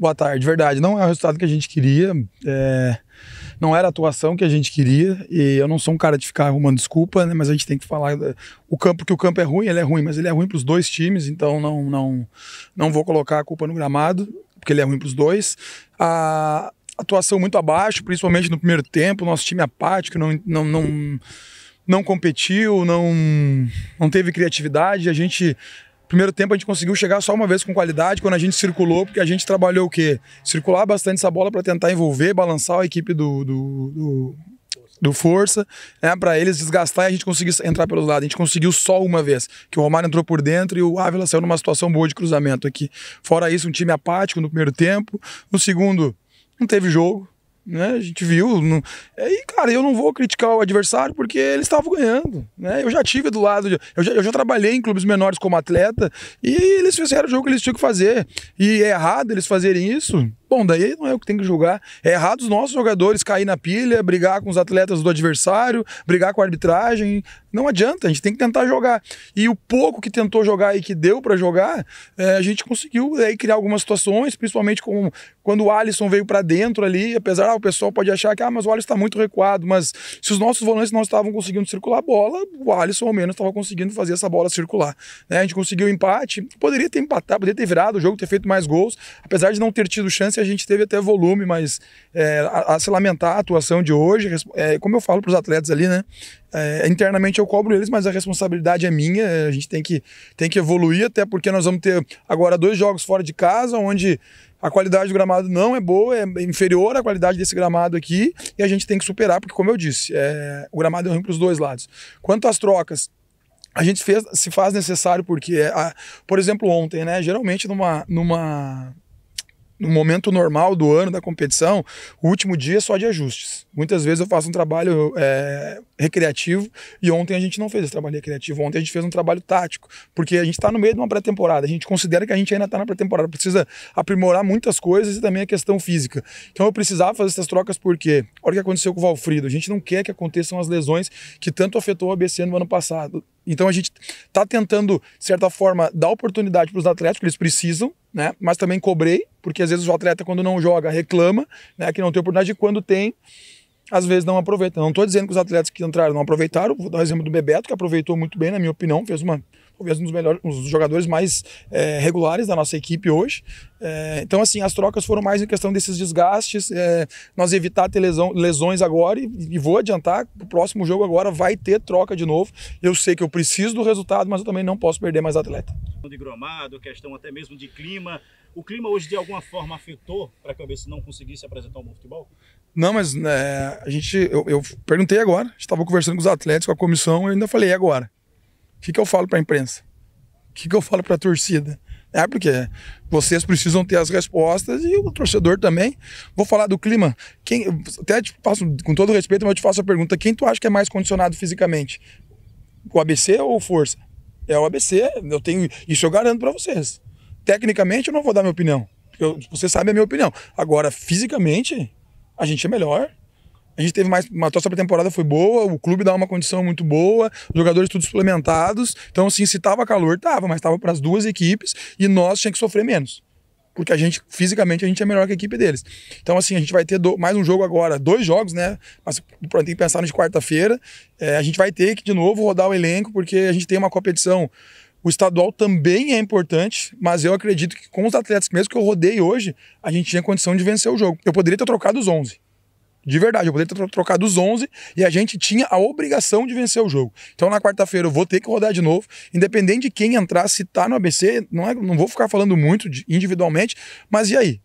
Boa tarde, verdade. Não é o resultado que a gente queria, é... não era a atuação que a gente queria, e eu não sou um cara de ficar arrumando desculpa, né? Mas a gente tem que falar é, o campo que o campo é ruim, ele é ruim, mas ele é ruim para os dois times, então não, não, não vou colocar a culpa no gramado, porque ele é ruim para os dois. A atuação muito abaixo, principalmente no primeiro tempo, nosso time apático, não, não, não não competiu, não, não teve criatividade. A gente Primeiro tempo a gente conseguiu chegar só uma vez com qualidade, quando a gente circulou, porque a gente trabalhou o quê? Circular bastante essa bola para tentar envolver, balançar a equipe do, do, do do força, né, para eles desgastar e a gente conseguir entrar pelos lados. A gente conseguiu só uma vez, que o Romário entrou por dentro e o Ávila saiu numa situação boa de cruzamento aqui. Fora isso, um time apático no primeiro tempo, no segundo não teve jogo, né? A gente viu. Não... E, cara, eu não vou criticar o adversário porque eles estavam ganhando, né? Eu já tive do lado, de... eu, já, eu já trabalhei em clubes menores como atleta e eles fizeram o jogo que eles tinham que fazer. E é errado eles fazerem isso. Bom, daí não é o que tem que julgar. É errado os nossos jogadores cair na pilha, brigar com os atletas do adversário, brigar com a arbitragem. Não adianta, a gente tem que tentar jogar. E o pouco que tentou jogar e que deu para jogar, é, a gente conseguiu aí, criar algumas situações, principalmente com, quando o Alisson veio para dentro ali. Apesar, ah, o pessoal pode achar que ah, mas o Alisson está muito recuado, mas se os nossos volantes não estavam conseguindo circular a bola, o Alisson ao menos estava conseguindo fazer essa bola circular. Né? A gente conseguiu empate, poderia ter empatado, poderia ter virado o jogo, ter feito mais gols, apesar de não ter tido chance sequência a gente teve até volume, mas é, a, a, se lamentar a atuação de hoje, é, como eu falo para os atletas ali, né? É, internamente eu cobro eles, mas a responsabilidade é minha. É, a gente tem que, tem que evoluir, até porque nós vamos ter agora dois jogos fora de casa, onde a qualidade do gramado não é boa, é inferior à qualidade desse gramado aqui, e a gente tem que superar, porque, como eu disse, é, o gramado é ruim para os dois lados. Quanto às trocas, a gente fez, se faz necessário porque, é, a, por exemplo, ontem, né? Geralmente numa. numa no momento normal do ano da competição, o último dia é só de ajustes. Muitas vezes eu faço um trabalho é, recreativo e ontem a gente não fez esse trabalho recreativo, ontem a gente fez um trabalho tático, porque a gente está no meio de uma pré-temporada, a gente considera que a gente ainda está na pré-temporada, precisa aprimorar muitas coisas e também a questão física. Então eu precisava fazer essas trocas porque, olha o que aconteceu com o Valfrido, a gente não quer que aconteçam as lesões que tanto afetou o ABC no ano passado então a gente está tentando, de certa forma, dar oportunidade para os atletas, que eles precisam, né? Mas também cobrei, porque às vezes o atleta, quando não joga, reclama, né? Que não tem oportunidade, e quando tem, às vezes não aproveita. Não estou dizendo que os atletas que entraram não aproveitaram, vou dar o exemplo do Bebeto, que aproveitou muito bem, na minha opinião, fez uma talvez um dos melhores, um dos jogadores mais é, regulares da nossa equipe hoje. É, então, assim, as trocas foram mais em questão desses desgastes, é, nós evitar ter lesão, lesões agora e, e vou adiantar, o próximo jogo agora vai ter troca de novo. Eu sei que eu preciso do resultado, mas eu também não posso perder mais atleta. De gromado, questão até mesmo de clima, o clima hoje de alguma forma afetou para que o ABC não conseguisse apresentar um bom futebol? Não, mas é, a gente, eu, eu perguntei agora, estava conversando com os atletas, com a comissão, eu ainda falei, agora? O que, que eu falo para a imprensa? O que, que eu falo para a torcida? É porque vocês precisam ter as respostas e o torcedor também. Vou falar do clima. Quem, até te faço, com todo respeito, mas eu te faço a pergunta: quem tu acha que é mais condicionado fisicamente? O ABC ou Força? É o ABC. Eu tenho isso eu garanto para vocês. Tecnicamente, eu não vou dar minha opinião. Eu, você sabe a minha opinião. Agora, fisicamente, a gente é melhor. A gente teve mais. Uma, nossa pré-temporada foi boa, o clube dá uma condição muito boa, os jogadores tudo suplementados. Então, assim, se tava calor, tava, mas tava para as duas equipes e nós tinha que sofrer menos porque a gente fisicamente a gente é melhor que a equipe deles. Então assim a gente vai ter do, mais um jogo agora, dois jogos, né? Mas tem que pensar de quarta-feira. É, a gente vai ter que de novo rodar o elenco porque a gente tem uma competição. O estadual também é importante, mas eu acredito que com os atletas mesmo que eu rodei hoje, a gente tinha condição de vencer o jogo. Eu poderia ter trocado os 11. De verdade, eu poderia ter trocado os 11 e a gente tinha a obrigação de vencer o jogo. Então na quarta-feira eu vou ter que rodar de novo, independente de quem entrar, se tá no ABC, não, é, não vou ficar falando muito de, individualmente, mas e aí?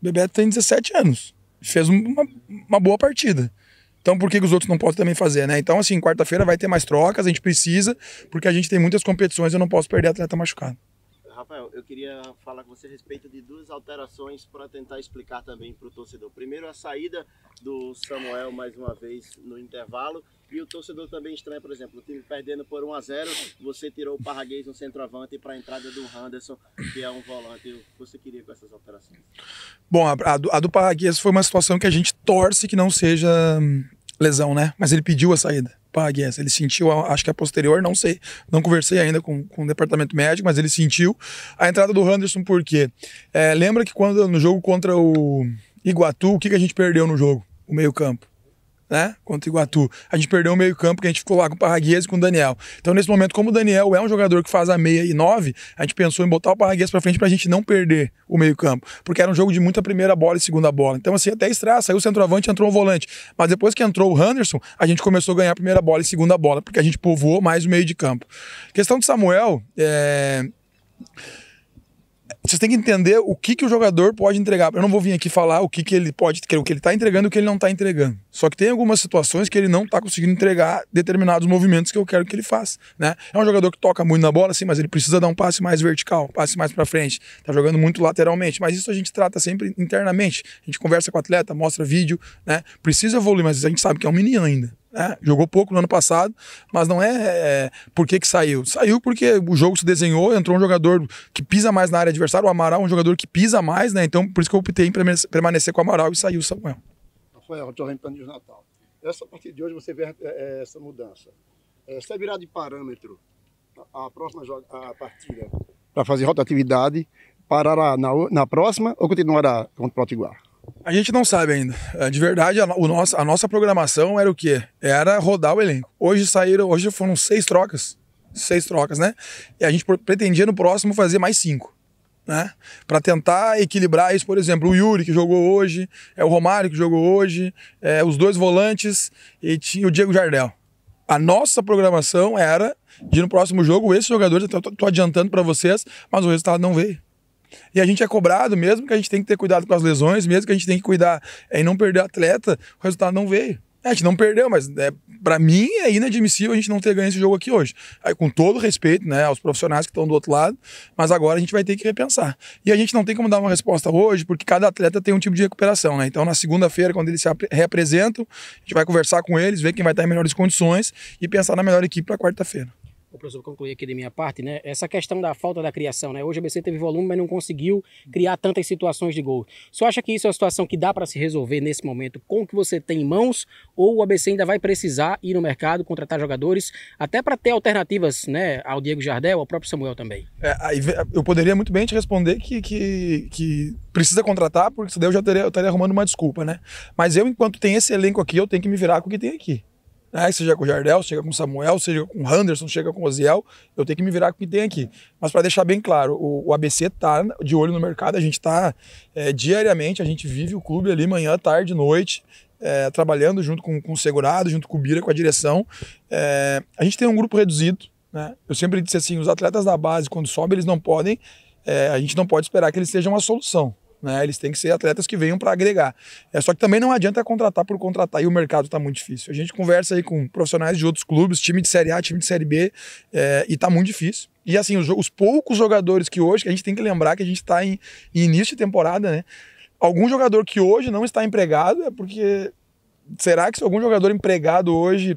O Bebeto tem 17 anos, fez uma, uma boa partida. Então por que, que, os outros não podem também fazer, né? Então assim, quarta-feira vai ter mais trocas, a gente precisa, porque a gente tem muitas competições, eu não posso perder atleta machucado. Rafael, eu queria falar com você a respeito de duas alterações para tentar explicar também para o torcedor. Primeiro, a saída do Samuel mais uma vez no intervalo e o torcedor também estranha, por exemplo, o time perdendo por 1 a 0 você tirou o Parraguês no centroavante para a entrada do Henderson, que é um volante. O que você queria com essas alterações? Bom, a do, a do Parraguês foi uma situação que a gente torce que não seja hum, lesão, né? Mas ele pediu a saída pague essa. Ele sentiu, acho que a posterior, não sei, não conversei ainda com, com o departamento médico, mas ele sentiu a entrada do Henderson, por quê? É, lembra que quando no jogo contra o Iguatu, o que, que a gente perdeu no jogo? O meio-campo né? Contra o Iguatu. A gente perdeu o meio-campo, que a gente ficou lá com o Parraguês e com o Daniel. Então, nesse momento, como o Daniel é um jogador que faz a meia e nove, a gente pensou em botar o Parraguês para frente para a gente não perder o meio-campo. Porque era um jogo de muita primeira bola e segunda bola. Então, assim, até estrear, saiu o centroavante, entrou o volante. Mas depois que entrou o Henderson, a gente começou a ganhar a primeira bola e segunda bola, porque a gente povoou mais o meio de campo. Questão do Samuel, é vocês têm que entender o que, que o jogador pode entregar. Eu não vou vir aqui falar o que, que ele pode, o que ele está entregando e o que ele não está entregando. Só que tem algumas situações que ele não está conseguindo entregar determinados movimentos que eu quero que ele faça. Né? É um jogador que toca muito na bola, sim, mas ele precisa dar um passe mais vertical, um passe mais para frente. Está jogando muito lateralmente, mas isso a gente trata sempre internamente. A gente conversa com o atleta, mostra vídeo, né? Precisa evoluir, mas a gente sabe que é um menino ainda. Né? Jogou pouco no ano passado, mas não é, é por que, que saiu. Saiu porque o jogo se desenhou, entrou um jogador que pisa mais na área adversária, o Amaral é um jogador que pisa mais, né? Então, por isso que eu optei em permanecer com o Amaral e saiu o Samuel. Rafael, Jorge Antônio de Natal. Essa, a partir de hoje você vê é, é, essa mudança. Essa é, virar de parâmetro, a, a próxima a partida, para fazer rotatividade, parará na, na próxima ou continuará contra o Potiguar? A gente não sabe ainda. É, de verdade, a, o nosso, a nossa programação era o quê? Era rodar o elenco. Hoje saíram, hoje foram seis trocas. Seis trocas, né? E a gente pretendia no próximo fazer mais cinco. Né? Para tentar equilibrar isso, por exemplo, o Yuri que jogou hoje, é o Romário que jogou hoje, é, os dois volantes e tinha o Diego Jardel. A nossa programação era de no próximo jogo esses jogadores, eu tô, adiantando para vocês, mas o resultado não veio. E a gente é cobrado, mesmo que a gente tem que ter cuidado com as lesões, mesmo que a gente tem que cuidar é, em e não perder atleta, o resultado não veio. É, a gente não perdeu, mas é, né, para mim é inadmissível a gente não ter ganho esse jogo aqui hoje. Aí, com todo respeito né, aos profissionais que estão do outro lado, mas agora a gente vai ter que repensar. E a gente não tem como dar uma resposta hoje, porque cada atleta tem um tipo de recuperação. Né? Então, na segunda-feira, quando eles se reapresentam, a gente vai conversar com eles, ver quem vai estar em melhores condições e pensar na melhor equipe para quarta-feira o professor concluir aqui de minha parte, né? Essa questão da falta da criação, né? Hoje a BC teve volume, mas não conseguiu criar tantas situações de gol. Você acha que isso é uma situação que dá para se resolver nesse momento com o que você tem em mãos? Ou o ABC ainda vai precisar ir no mercado, contratar jogadores, até para ter alternativas, né? Ao Diego Jardel, ao próprio Samuel também? É, eu poderia muito bem te responder que, que, que precisa contratar, porque se daí eu já teria, eu estaria arrumando uma desculpa, né? Mas eu, enquanto tem esse elenco aqui, eu tenho que me virar com o que tem aqui né? Ah, seja com o Jardel, seja com o Samuel, seja com o Henderson, seja com o Oziel, eu tenho que me virar com o que tem aqui. Mas para deixar bem claro, o, o ABC está de olho no mercado, a gente está é, diariamente, a gente vive o clube ali manhã, tarde, noite, é, trabalhando junto com, com o segurado, junto com o Bira, com a direção. É, a gente tem um grupo reduzido, né? Eu sempre disse assim, os atletas da base, quando sobem, eles não podem, é, a gente não pode esperar que eles sejam a solução. Né? Eles têm que ser atletas que venham para agregar. É só que também não adianta contratar por contratar e o mercado está muito difícil. A gente conversa aí com profissionais de outros clubes, time de série A, time de série B, é, e está muito difícil. E assim, os, os, poucos jogadores que hoje, que a gente tem que lembrar que a gente está em, em início de temporada, né? Algum jogador que hoje não está empregado é porque será que se algum jogador empregado hoje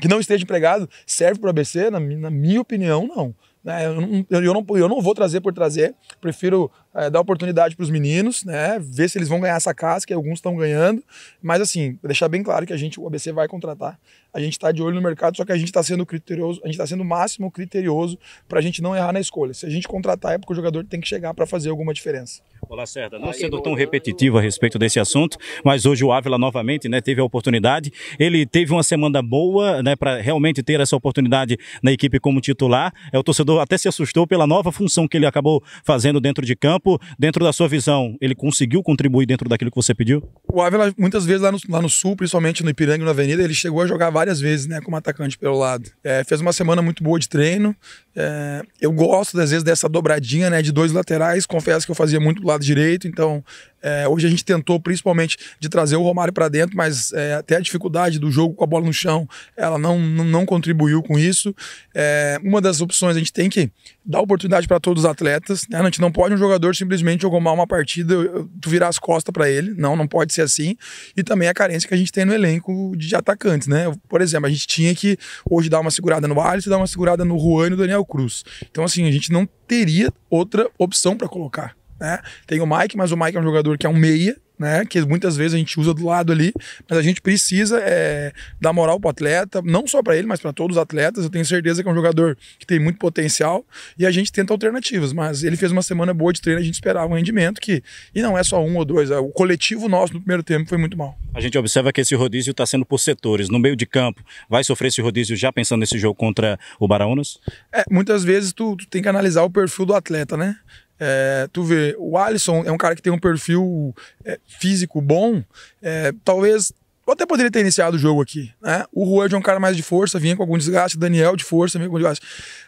que não esteja empregado serve para o ABC? Na, na minha opinião, não. Né? Eu não, eu, não, eu não vou trazer por trazer, prefiro é, dar oportunidade para os meninos, né? Ver se eles vão ganhar essa casa, que alguns estão ganhando. Mas assim, deixar bem claro que a gente, o ABC vai contratar. A gente está de olho no mercado, só que a gente está sendo criterioso, a gente está sendo o máximo criterioso para a gente não errar na escolha. Se a gente contratar é porque o jogador tem que chegar para fazer alguma diferença. Olá, Cerda. Não sendo tão repetitivo a respeito desse assunto, mas hoje o Ávila novamente né, teve a oportunidade. Ele teve uma semana boa né, para realmente ter essa oportunidade na equipe como titular. É, o torcedor até se assustou pela nova função que ele acabou fazendo dentro de campo dentro da sua visão, ele conseguiu contribuir dentro daquilo que você pediu? O Ávila, muitas vezes lá no, lá no Sul, principalmente no Ipiranga na Avenida, ele chegou a jogar várias vezes né, como atacante pelo lado. É, fez uma semana muito boa de treino. É, eu gosto, às vezes, dessa dobradinha né, de dois laterais. Confesso que eu fazia muito do lado direito, então é, hoje a gente tentou principalmente de trazer o Romário para dentro, mas é, até a dificuldade do jogo com a bola no chão, ela não, não, não contribuiu com isso. É, uma das opções, a gente tem que dar oportunidade para todos os atletas. Né? A gente não pode um jogador simplesmente jogar mal uma partida, tu virar as costas para ele. Não, não pode ser assim. E também a carência que a gente tem no elenco de atacantes. né? Por exemplo, a gente tinha que hoje dar uma segurada no Alisson, dar uma segurada no Juan e no Daniel Cruz. Então, assim, a gente não teria outra opção para colocar. Né? Tem o Mike, mas o Mike é um jogador que é um meia, né? Que muitas vezes a gente usa do lado ali, mas a gente precisa é, dar moral pro atleta, não só para ele, mas para todos os atletas. Eu tenho certeza que é um jogador que tem muito potencial e a gente tenta alternativas, mas ele fez uma semana boa de treino, a gente esperava um rendimento que e não é só um ou dois, é, o coletivo nosso no primeiro tempo foi muito mal. A gente observa que esse rodízio está sendo por setores, no meio de campo, vai sofrer esse rodízio já pensando nesse jogo contra o Baraunas? É, muitas vezes tu, tu tem que analisar o perfil do atleta, né? É, tu vê, o Alisson é um cara que tem um perfil é, físico bom, é, talvez eu até poderia ter iniciado o jogo aqui, né? O Rued é um cara mais de força, vinha com algum desgaste, Daniel de força, vinha com desgaste.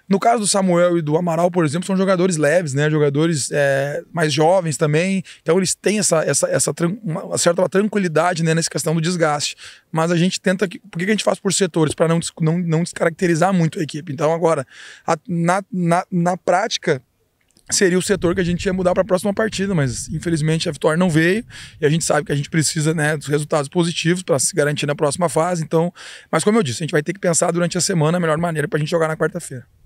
No caso do Samuel e do Amaral, por exemplo, são jogadores leves, né? Jogadores é, mais jovens também. Então eles têm essa, essa, essa uma certa tranquilidade né, nessa questão do desgaste. Mas a gente tenta. Que, por que a gente faz por setores? Para não, não, não descaracterizar muito a equipe. Então, agora, a, na, na, na prática, seria o setor que a gente ia mudar para a próxima partida, mas infelizmente a vitória não veio e a gente sabe que a gente precisa né, dos resultados positivos para se garantir na próxima fase. Então, mas como eu disse, a gente vai ter que pensar durante a semana a melhor maneira para a gente jogar na quarta-feira.